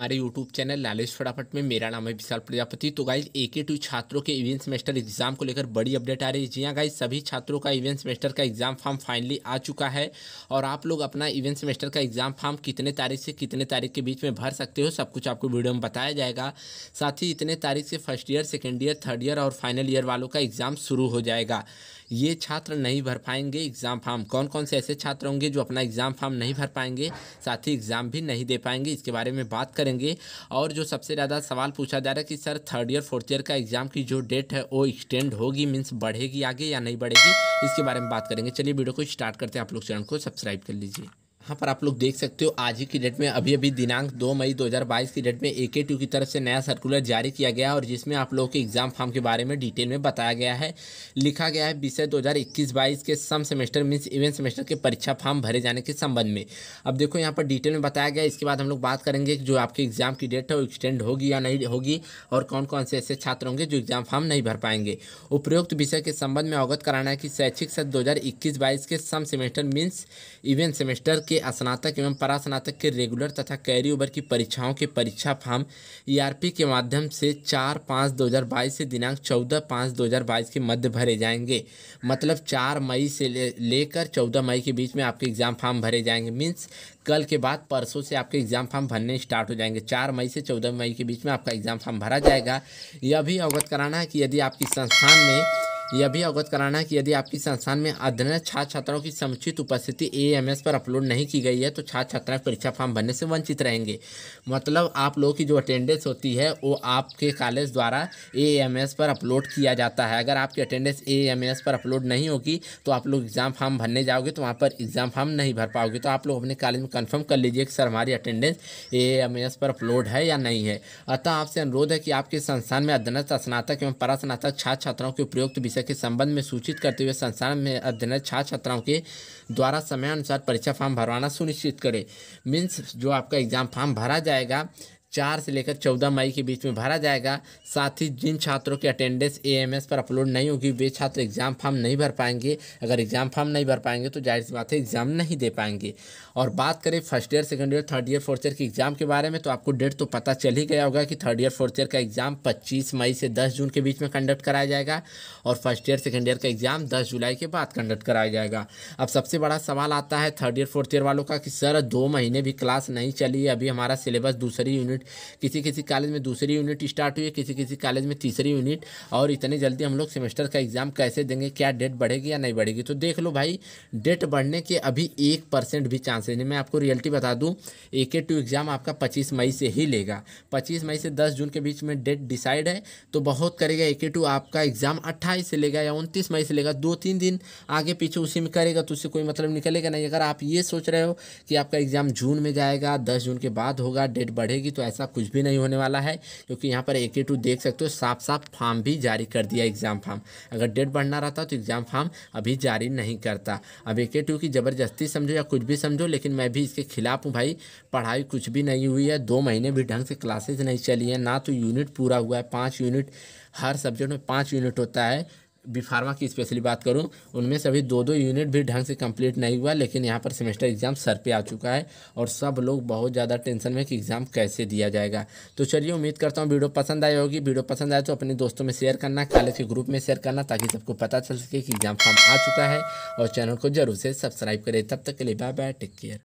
हमारे YouTube channel लालेश फटाफट में मेरा नाम है विशाल प्रजापति तो गाइज ए के टू छात्रों के इवेंट सेमेस्टर एग्जाम को लेकर बड़ी अपडेट आ रही है जी हाँ गाइज सभी छात्रों का इवेंट सेमेस्टर का एग्जाम फॉर्म फाइनली आ चुका है और आप लोग अपना इवेंट सेमेस्टर का एग्जाम फॉर्म कितने तारीख से कितने तारीख के बीच में भर सकते हो सब कुछ आपको वीडियो में बताया जाएगा साथ ही इतने तारीख से first year second year third year और फाइनल ईयर वालों का एग्जाम शुरू हो जाएगा ये छात्र नहीं भर पाएंगे एग्ज़ाम फार्म कौन कौन से ऐसे छात्र होंगे जो अपना एग्ज़ाम फार्म नहीं भर पाएंगे साथ ही एग्ज़ाम भी नहीं दे पाएंगे इसके बारे में बात करेंगे और जो सबसे ज़्यादा सवाल पूछा जा रहा है कि sir third year fourth year का एग्ज़ाम की जो डेट है वो एक्सटेंड होगी मीन्स बढ़ेगी आगे या नहीं बढ़ेगी इसके बारे में बात करेंगे चलिए वीडियो को स्टार्ट करते हैं आप लोग चैनल को सब्सक्राइब कर लीजिए यहाँ पर आप लोग देख सकते हो आज ही की डेट में अभी अभी दिनांक 2 मई 2022 की डेट में ए के की तरफ से नया सर्कुलर जारी किया गया और जिसमें आप लोगों के एग्जाम फॉर्म के बारे में डिटेल में बताया गया है लिखा गया है विषय 2021-22 के सम सेमेस्टर मीन्स इवेंट सेमेस्टर के परीक्षा फॉर्म भरे जाने के संबंध में अब देखो यहाँ पर डिटेल में बताया गया इसके बाद हम लोग बात करेंगे जो आपके एग्जाम की डेट है वो एक्सटेंड होगी या नहीं होगी और कौन कौन से ऐसे छात्र होंगे जो एग्जाम फॉर्म नहीं भर पाएंगे उपयुक्त विषय के संबंध में अवगत कराना है कि शैक्षिक सत्र दो हज़ार के सम सेमेस्टर मीन्स इवेंट सेमेस्टर के के स्नातक एवं परास्नातक के रेगुलर तथा कैरी ओवर की परीक्षाओं के परीक्षा फार्म ईआरपी e के माध्यम से चार पाँच दो हज़ार बाईस से दिनांक चौदह पाँच दो हज़ार बाईस के मध्य भरे जाएंगे मतलब चार मई से लेकर ले चौदह मई के बीच में आपके एग्ज़ाम फार्म भरे जाएंगे मीन्स कल के बाद परसों से आपके एग्ज़ाम फॉर्म भरने स्टार्ट हो जाएंगे चार मई से चौदह मई के बीच में आपका एग्ज़ाम फॉर्म भरा जाएगा यह भी अवगत कराना है कि यदि आपकी संस्थान में यह भी अवगत कराना है कि यदि आपकी संस्थान में अध्ययन छात्र छात्राओं की समुचित उपस्थिति ए पर अपलोड नहीं की गई है तो छात्र छात्राएं परीक्षा फॉर्म भरने से वंचित रहेंगे मतलब आप लोगों की जो अटेंडेंस होती है वो आपके कॉलेज द्वारा ए पर अपलोड किया जाता है अगर आपकी अटेंडेंस ए पर अपलोड नहीं होगी तो आप लोग एग्ज़ाम फॉर्म भरने जाओगे तो वहाँ पर एग्ज़ाम फॉर्म नहीं भर पाओगे तो आप लोग अपने कॉलेज में कन्फर्म कर लीजिए कि सर हमारी अटेंडेंस ए पर अपलोड है या नहीं है अतः आपसे अनुरोध है कि आपके संस्थान में अध्ययन स्नातक एवं परास्नातक छात्र छात्राओं के उपयुक्त विषय परीक्षा के संबंध में सूचित करते हुए संस्थान में अध्ययनरत छात्र छात्राओं के द्वारा समयानुसार परीक्षा फॉर्म भरवाना सुनिश्चित करें मीन्स जो आपका एग्ज़ाम फॉर्म भरा जाएगा चार से लेकर चौदह मई के बीच में भरा जाएगा साथ ही जिन छात्रों की अटेंडेंस एएमएस पर अपलोड नहीं होगी वे छात्र एग्ज़ाम फॉर्म नहीं भर पाएंगे अगर एग्ज़ाम फॉर्म नहीं भर पाएंगे तो जाहिर सी बात है एग्ज़ाम नहीं दे पाएंगे और बात करें first year second year third year fourth year के एग्ज़ाम के बारे में तो आपको डेट तो पता चल ही गया होगा कि थर्ड ईयर फोर्थ ईयर का एग्ज़ाम पच्चीस मई से दस जून के बीच में कंडक्ट कराया जाएगा और फर्स्ट ईयर सेकेंड ईयर का एग्ज़ाम दस जुलाई के बाद कंडक्ट कराया जाएगा अब सबसे बड़ा सवाल आता है थर्ड ईयर फोर्थ ईयर वालों का कि सर दो महीने भी क्लास नहीं चली अभी हमारा सिलेबस दूसरी यूनिट यूनिट किसी किसी कॉलेज में दूसरी यूनिट स्टार्ट हुई है किसी किसी कॉलेज में तीसरी यूनिट और इतने जल्दी हम लोग सेमेस्टर का एग्ज़ाम कैसे देंगे क्या डेट बढ़ेगी या नहीं बढ़ेगी तो देख लो भाई डेट बढ़ने के अभी एक परसेंट भी चांसेस नहीं मैं आपको रियलिटी बता दूँ ए के टू एग्ज़ाम आपका पच्चीस मई से ही लेगा पच्चीस मई से दस जून के बीच में डेट डिसाइड है तो बहुत करेगा ए के टू आपका एग्ज़ाम अट्ठाईस से लेगा या उनतीस मई से लेगा दो तीन दिन आगे पीछे उसी में करेगा तो उससे कोई मतलब निकलेगा नहीं अगर आप ये सोच रहे हो कि आपका एग्ज़ाम जून में जाएगा दस जून के बाद होगा डेट बढ़ेगी तो ऐसा कुछ भी नहीं होने वाला है क्योंकि यहाँ पर ए के टू देख सकते हो साफ साफ फॉर्म भी जारी कर दिया एग्ज़ाम फॉर्म अगर डेट बढ़ना रहता तो एग्ज़ाम फॉर्म अभी जारी नहीं करता अब ए के टू की ज़बरदस्ती समझो या कुछ भी समझो लेकिन मैं भी इसके खिलाफ हूँ भाई पढ़ाई कुछ भी नहीं हुई है दो महीने भी ढंग से क्लासेज नहीं चली है ना तो यूनिट पूरा हुआ है पाँच यूनिट हर सब्जेक्ट में पाँच यूनिट होता है बी फार्मा की स्पेशली बात करूं उनमें सभी दो दो यूनिट भी ढंग से कंप्लीट नहीं हुआ लेकिन यहाँ पर सेमेस्टर एग्ज़ाम सर पे आ चुका है और सब लोग बहुत ज़्यादा टेंशन में कि एग्ज़ाम कैसे दिया जाएगा तो चलिए उम्मीद करता हूँ वीडियो पसंद आई होगी वीडियो पसंद आए तो अपने दोस्तों में शेयर करना कॉलेज के ग्रुप में शेयर करना ताकि सबको पता चल सके कि एग्ज़ाम फॉर्म आ चुका है और चैनल को जरूर से सब्सक्राइब करें तब तक के लिए बाय बाय टेक केयर